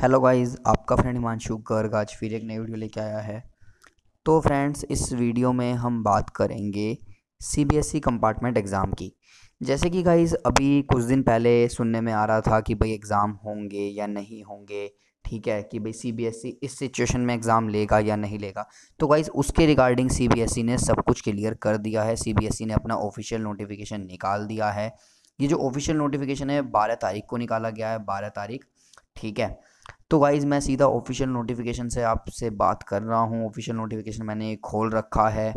hello guys आपका friend Himanshu Garg आज फिर एक नई वीडियो लेके आया है तो फ्रेंड्स इस वीडियो में हम बात करेंगे सीबीएसई कंपार्टमेंट एग्ज़ाम की जैसे कि गाइस अभी कुछ दिन पहले सुनने में आ रहा था कि भाई एग्ज़ाम होंगे या नहीं होंगे ठीक है कि भाई सीबीएसई e इस सिचुएशन में एग्ज़ाम लेगा या नहीं लेगा तो गाइज़ उसके रिगार्डिंग सीबीएसई e ने सब कुछ क्लियर कर दिया है सीबीएसई e ने अपना ऑफिशियल नोटिफिकेशन निकाल दिया है ये जो ऑफिशियल नोटिफिकेशन है बारह तारीख को निकाला गया है बारह तारीख ठीक है तो गाइज़ मैं सीधा ऑफिशियल नोटिफिकेशन से आपसे बात कर रहा हूँ ऑफिशियल नोटिफिकेशन मैंने खोल रखा है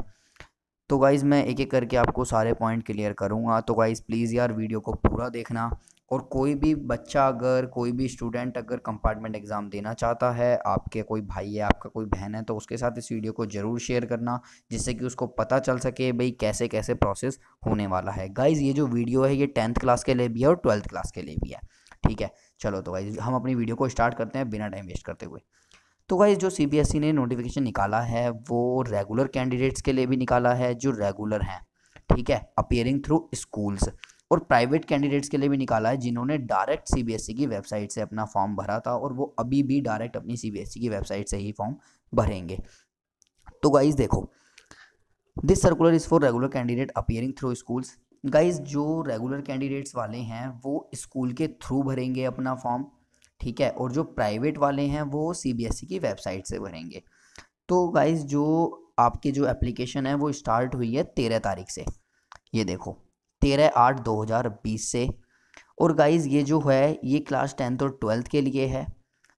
तो गाइज़ मैं एक एक करके आपको सारे पॉइंट क्लियर करूँगा तो गाइज़ प्लीज़ यार वीडियो को पूरा देखना और कोई भी बच्चा अगर कोई भी स्टूडेंट अगर कंपार्टमेंट एग्ज़ाम देना चाहता है आपके कोई भाई है आपका कोई बहन है तो उसके साथ इस वीडियो को ज़रूर शेयर करना जिससे कि उसको पता चल सके भाई कैसे कैसे प्रोसेस होने वाला है गाइज़ ये जो वीडियो है ये टेंथ क्लास के लिए भी है और ट्वेल्थ क्लास के लिए भी है ठीक है चलो तो भाई हम अपनी वीडियो को स्टार्ट करते हैं बिना टाइम वेस्ट करते हुए तो भाई जो सी e ने नोटिफिकेशन निकाला है वो रेगुलर कैंडिडेट्स के लिए भी निकाला है जो रेगुलर हैं ठीक है अपेयरिंग थ्रू स्कूल्स और प्राइवेट कैंडिडेट्स के लिए भी निकाला है जिन्होंने डायरेक्ट सी e की वेबसाइट से अपना फॉर्म भरा था और वो अभी भी डायरेक्ट अपनी सी e की वेबसाइट से ही फॉर्म भरेंगे तो गाइज देखो this circular is for regular candidate appearing through schools guys जो रेगुलर कैंडिडेट्स वाले हैं वो स्कूल के थ्रू भरेंगे अपना फॉर्म ठीक है और जो प्राइवेट वाले हैं वो सीबीएसई e की वेबसाइट से भरेंगे तो गाइज जो आपके जो एप्लीकेशन है वो स्टार्ट हुई है तेरह तारीख से ये देखो तेरह आठ दो हज़ार बीस से और गाइज़ ये जो है ये क्लास टेंथ और ट्वेल्थ के लिए है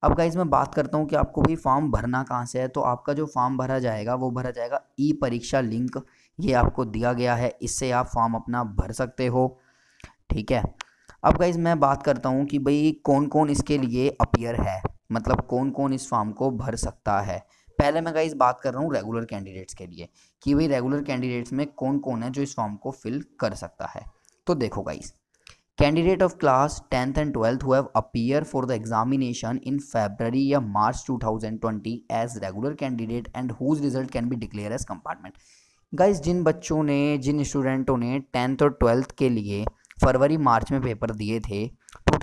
अब गाइज मैं बात करता हूँ कि आपको भी फॉर्म भरना कहाँ से है तो आपका जो फॉर्म भरा जाएगा वो भरा जाएगा ई परीक्षा लिंक ये आपको दिया गया है इससे आप फॉर्म अपना भर सकते हो ठीक है अब गाइज मैं बात करता हूँ कि भाई कौन कौन इसके लिए अपियर है मतलब कौन कौन इस फॉर्म को भर सकता है पहले मैं गाइज बात कर रहा हूँ रेगुलर कैंडिडेट्स के लिए कि भाई रेगुलर कैंडिडेट्स में कौन कौन है जो इस फॉर्म को फिल कर सकता है तो देखो guys candidate of class tenth and twelfth who appear for the examination in February या March 2020 as regular candidate and whose result can be declare as compartment guys जिन बच्चों ने जिन स्टूडेंटों ने टेंथ और ट्वेल्थ के लिए फरवरी मार्च में पेपर दिए थे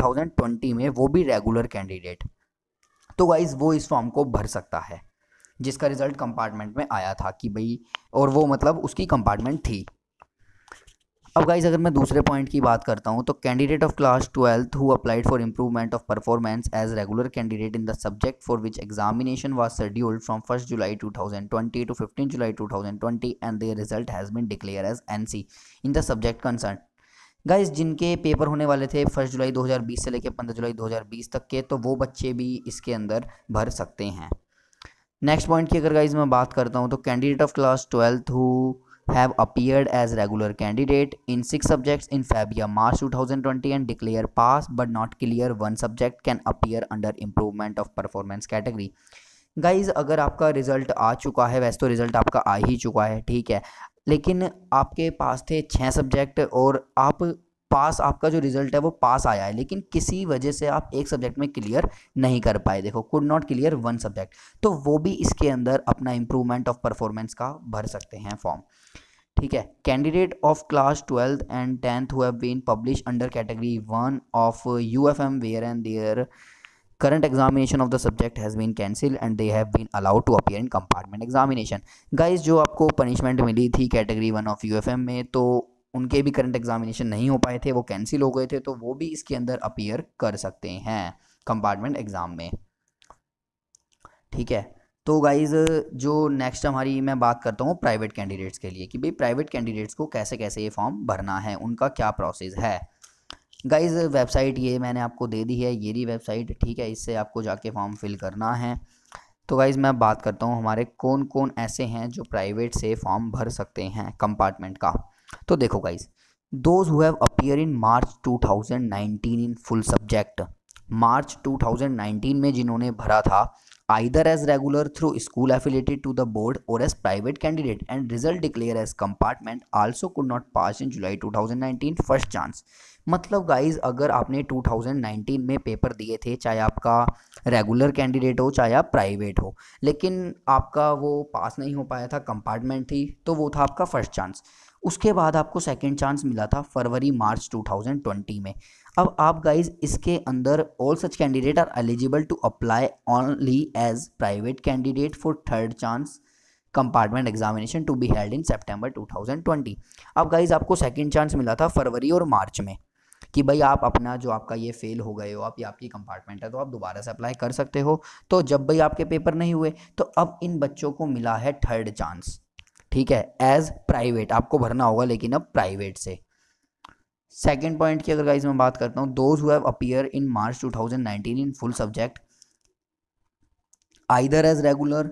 2020 में वो भी रेगुलर कैंडिडेट तो गाइज वो इस फॉर्म को भर सकता है जिसका रिजल्ट कंपार्टमेंट में आया था कि भाई और वो मतलब उसकी कंपार्टमेंट थी अब गाइज अगर मैं दूसरे पॉइंट की बात करता हूँ तो candidate of class twelfth who applied for improvement of performance as regular candidate in the subject for which examination was scheduled from first July to twenty two fifteen July two thousand twenty and the result has been declare as N C in the subject concern guys जिनके paper होने वाले थे first जुलाई दो हजार बीस से लेकर पंद्रह जुलाई दो हजार बीस तक के तो वो बच्चे भी इसके अंदर भर सकते हैं नेक्स्ट पॉइंट की अगर गाइज मैं बात करता हूँ तो candidate of class twelfth who have appeared as regular candidate in six subjects in Feb या March two thousand twenty and declare pass but not clear one subject can appear under improvement of performance category guys अगर आपका result आ चुका है वैसे तो result आपका आ ही चुका है ठीक है लेकिन आपके पास थे छः सब्जेक्ट और आप पास आपका जो रिजल्ट है वो पास आया है लेकिन किसी वजह से आप एक सब्जेक्ट में क्लियर नहीं कर पाए देखो could not clear one subject तो वो भी इसके अंदर अपना इम्प्रूवमेंट ऑफ परफॉर्मेंस का भर सकते हैं फॉर्म ठीक है candidate of class twelfth and tenth who have been publish under category one of U F M where and their current examination of the subject has been cancel and they have been allowed to appear in compartment examination guys जो आपको punishment मिली थी category one of U F M में तो उनके भी current examination नहीं हो पाए थे वो कैंसिल हो गए थे तो वो भी इसके अंदर अपीयर कर सकते हैं कंपार्टमेंट एग्ज़ाम में ठीक है तो गाइज जो नेक्स्ट हमारी मैं बात करता हूँ प्राइवेट कैंडिडेट्स के लिए कि भाई प्राइवेट कैंडिडेट्स को कैसे कैसे ये फॉर्म भरना है उनका क्या प्रोसेस है गाइज वेबसाइट ये मैंने आपको दे दी है ये री वेबसाइट ठीक है इससे आपको जाके फॉर्म फिल करना है तो गाइज़ मैं बात करता हूँ हमारे कौन कौन ऐसे हैं जो प्राइवेट से फॉर्म भर सकते हैं कंपार्टमेंट का तो देखो guys those who have appear in March 2019 in full subject March 2019 में जिन्होंने भरा था either as regular through school affiliated to the board और as private candidate and result declare as compartment also could not pass in July 2019 first chance मतलब guys अगर आपने 2019 में paper दिए थे चाहे आपका रेगुलर कैंडिडेट हो चाहे आप प्राइवेट हो लेकिन आपका वो पास नहीं हो पाया था कंपार्टमेंट थी तो वो था आपका फर्स्ट चांस उसके बाद आपको सेकेंड चांस मिला था फरवरी मार्च 2020 में अब आप गाइज इसके अंदर all such candidate are eligible to apply only as private candidate for third chance compartment examination to be held in September two thousand twenty अब गाइज आपको सेकेंड चांस मिला था फरवरी और मार्च में कि भाई आप अपना जो आपका ये फेल हो गए हो आप ये आपकी कंपार्टमेंट है तो आप दोबारा से अप्लाई कर सकते हो तो जब भाई आपके पेपर नहीं हुए तो अब इन बच्चों को मिला है थर्ड चांस ठीक है एज प्राइवेट आपको भरना होगा लेकिन अब प्राइवेट से सेकेंड पॉइंट की अगर गाइज मैं बात करता हूँ those who have appear in March 2019 in full subject either as regular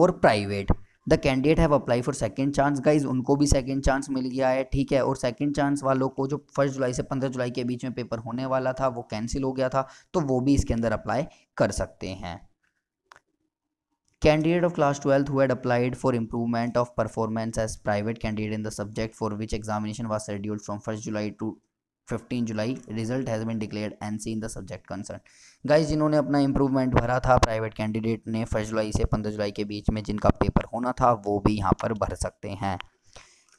और private the candidate have apply for second chance guys उनको भी सेकेंड चांस मिल गया है ठीक है और सेकेंड चांस वालों को जो फर्स्ट जुलाई से पंद्रह जुलाई के बीच में पेपर होने वाला था वो कैंसिल हो गया था तो वो भी इसके अंदर अप्लाई कर सकते हैं Candidate of class 12 who had applied for improvement of performance as private candidate in the subject for which examination was scheduled from 1st July to 15 July result has been declared C in the subject concern guys जिन्होंने अपना improvement भरा था private candidate ने first जुलाई से पंद्रह जुलाई के बीच में जिनका पेपर होना था वो भी यहाँ पर भर सकते हैं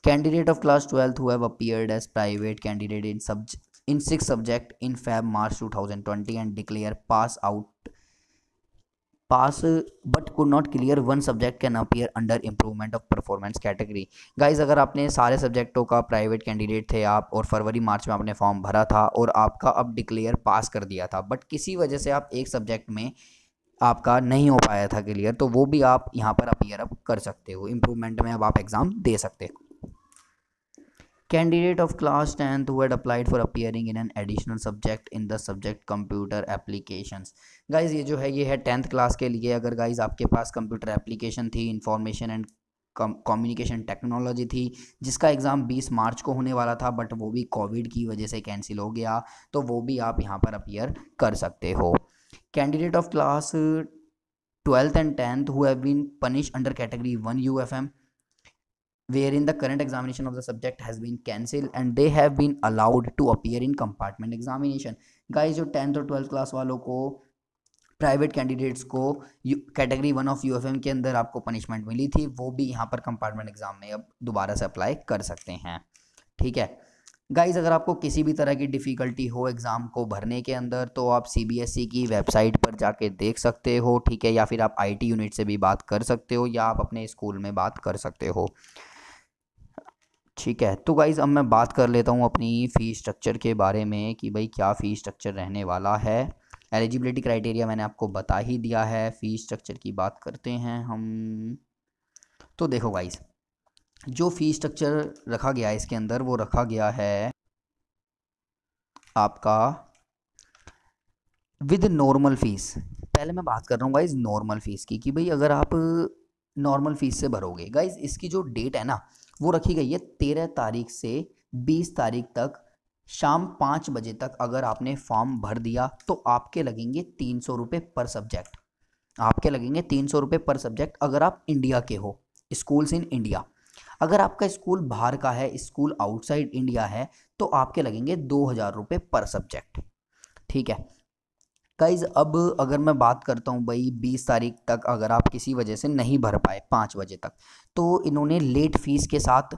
candidate of class twelfth who have as private candidate in सब्ज in six subject in Feb March twenty and declare pass out pass but could not clear one subject can appear under improvement of performance category guys अगर आपने सारे सब्जेक्टों का private candidate थे आप और फरवरी मार्च में आपने फॉर्म भरा था और आपका अब डिक्लेयर पास कर दिया था बट किसी वजह से आप एक सब्जेक्ट में आपका नहीं हो पाया था क्लियर तो वो भी आप यहाँ पर अपियर अप कर सकते हो इम्प्रूवमेंट में अब आप एग्ज़ाम दे सकते हो candidate of class 10th who had applied for appearing in an additional subject in the subject computer applications guys ये जो है ये है टेंथ क्लास के लिए अगर guys आपके पास कंप्यूटर एप्लीकेशन थी इंफॉर्मेशन एंड कम्युनिकेशन टेक्नोलॉजी थी जिसका एग्ज़ाम 20 मार्च को होने वाला था बट वो भी कोविड की वजह से कैंसिल हो गया तो वो भी आप यहाँ पर अपीयर कर सकते हो candidate of class twelfth and tenth who have been punish under category one U F M in the current examination of the subject has been cancelled and they have been allowed to appear in compartment examination guys जो tenth और twelfth class वालों को private candidates को category one of UFM के अंदर आपको punishment मिली थी वो भी यहाँ पर कंपार्टमेंट एग्जाम में अब दोबारा से अप्लाई कर सकते हैं ठीक है गाइज अगर आपको किसी भी तरह की डिफ़िकल्टी हो एग्ज़ाम को भरने के अंदर तो आप सी e की वेबसाइट पर जाके देख सकते हो ठीक है या फिर आप टी यूनिट से भी बात कर सकते हो या आप अपने स्कूल में बात कर सकते हो ठीक है तो गाइज़ अब मैं बात कर लेता हूँ अपनी फ़ी स्ट्रक्चर के बारे में कि भाई क्या फ़ी स्ट्रक्चर रहने वाला है एलिजिबिलिटी क्राइटेरिया मैंने आपको बता ही दिया है फ़ी स्ट्रक्चर की बात करते हैं हम तो देखो गाइज़ जो फ़ी स्ट्रक्चर रखा गया है इसके अंदर वो रखा गया है आपका विद नॉर्मल फ़ीस पहले मैं बात कर रहा हूँ गाइज़ नॉर्मल फ़ीस की कि भाई अगर आप नॉर्मल फ़ीस से भरोगे गाइज़ इसकी जो डेट है ना वो रखी गई है तेरह तारीख से बीस तारीख तक शाम पाँच बजे तक अगर आपने फॉर्म भर दिया तो आपके लगेंगे तीन सौ रुपये पर सब्जेक्ट आपके लगेंगे तीन सौ रुपये पर सब्जेक्ट अगर आप इंडिया के हो स्कूल्स इन इंडिया अगर आपका स्कूल बाहर का है स्कूल आउटसाइड इंडिया है तो आपके लगेंगे दो हज़ार रुपये पर सब्जेक्ट ठीक है गाइज़ अब अगर मैं बात करता हूँ भाई बीस तारीख तक अगर आप किसी वजह से नहीं भर पाए पाँच बजे तक तो इन्होंने लेट फीस के साथ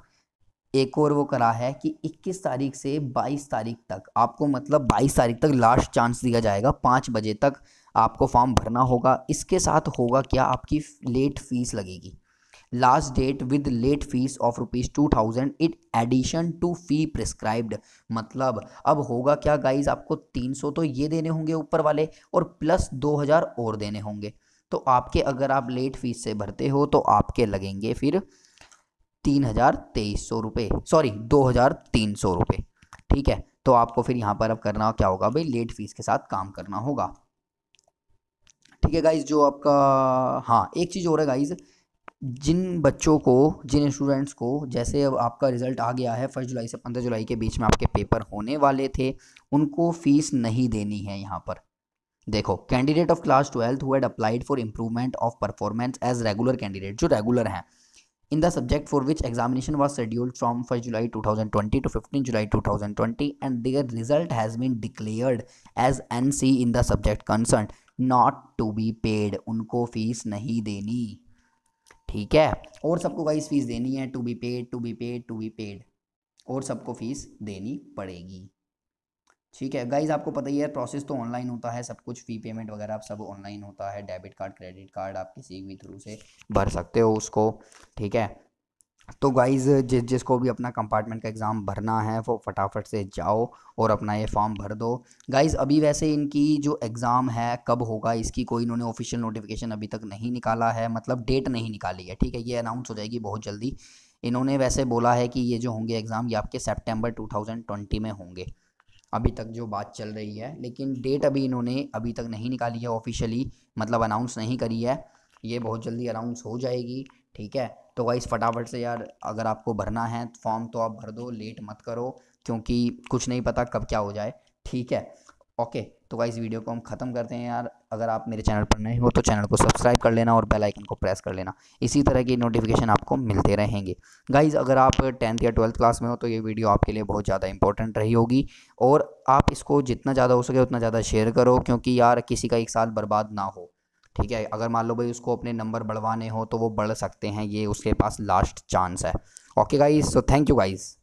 एक और वो करा है कि 21 तारीख से 22 तारीख तक आपको मतलब 22 तारीख तक लास्ट चांस दिया जाएगा पाँच बजे तक आपको फॉर्म भरना होगा इसके साथ होगा क्या आपकी लेट फीस लगेगी last date with late fees of rupees two thousand it addition to fee prescribed मतलब अब होगा क्या गाइज आपको तीन सौ तो ये देने होंगे ऊपर वाले और प्लस दो हज़ार और देने होंगे तो आपके अगर आप लेट फीस से भरते हो तो आपके लगेंगे फिर तीन हज़ार तेईस सौ रुपये सॉरी दो हज़ार तीन सौ रुपये ठीक है तो आपको फिर यहाँ पर अब करना क्या होगा भाई लेट फीस के साथ काम करना होगा ठीक है गाइज जो आपका हाँ एक चीज़ और है गाइज़ जिन बच्चों को जिन स्टूडेंट्स को जैसे अब आपका रिज़ल्ट आ गया है फर्स्ट जुलाई से पंद्रह जुलाई के बीच में आपके पेपर होने वाले थे उनको फ़ीस नहीं देनी है यहाँ पर देखो candidate of class twelfth who applied for improvement of performance as regular candidate जो रेगुलर हैं in the subject for which examination was scheduled from first July 2020 to 15 July 2020 and their result has been declared as N C in the subject concern not to be paid उनको fees नहीं देनी ठीक है और सबको guys fees देनी है to be paid to be paid to be paid और सबको फीस देनी पड़ेगी ठीक है गाइज आपको पता ही है प्रोसेस तो ऑनलाइन होता है सब कुछ फी पेमेंट वगैरह सब ऑनलाइन होता है डेबिट कार्ड क्रेडिट कार्ड आप किसी भी थ्रू से भर सकते हो उसको ठीक है तो गाइज़ जिस जिसको भी अपना कंपार्टमेंट का एग्ज़ाम भरना है वो फटाफट से जाओ और अपना ये फॉर्म भर दो गाइज़ अभी वैसे इनकी जो एग्ज़ाम है कब होगा इसकी कोई इन्होंने ऑफिशियल नोटिफिकेशन अभी तक नहीं निकाला है मतलब डेट नहीं निकाली है ठीक है ये अनाउंस हो जाएगी बहुत जल्दी इन्होंने वैसे बोला है कि ये जो होंगे एग्ज़ाम ये आपके सेप्टेम्बर टू में होंगे अभी तक जो बात चल रही है लेकिन डेट अभी इन्होंने अभी तक नहीं निकाली है ऑफिशियली मतलब अनाउंस नहीं करी है ये बहुत जल्दी अनाउंस हो जाएगी ठीक है तो वाइस फटाफट से यार अगर आपको भरना है फॉर्म तो आप भर दो लेट मत करो क्योंकि कुछ नहीं पता कब क्या हो जाए ठीक है ओके तो वाइस वीडियो को हम ख़त्म करते हैं यार अगर आप मेरे चैनल पर नए हो तो चैनल को सब्सक्राइब कर लेना और बेल आइकन को प्रेस कर लेना इसी तरह की नोटिफिकेशन आपको मिलते रहेंगे गाइज़ अगर आप टेंथ या ट्वेल्थ क्लास में हो तो ये वीडियो आपके लिए बहुत ज़्यादा इंपॉर्टेंट रही होगी और आप इसको जितना ज़्यादा हो सके उतना ज़्यादा शेयर करो क्योंकि यार किसी का एक साल बर्बाद ना हो ठीक है अगर मान लो भाई उसको अपने नंबर बढ़वाने हो तो वो बढ़ सकते हैं ये उसके पास लास्ट चांस है okay guys so thank you guys